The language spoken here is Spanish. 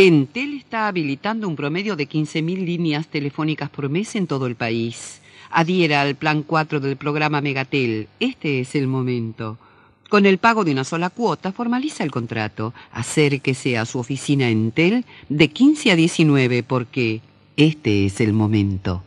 Entel está habilitando un promedio de 15.000 líneas telefónicas por mes en todo el país. Adhiera al Plan 4 del programa Megatel. Este es el momento. Con el pago de una sola cuota, formaliza el contrato. Acérquese a su oficina Entel de 15 a 19 porque este es el momento.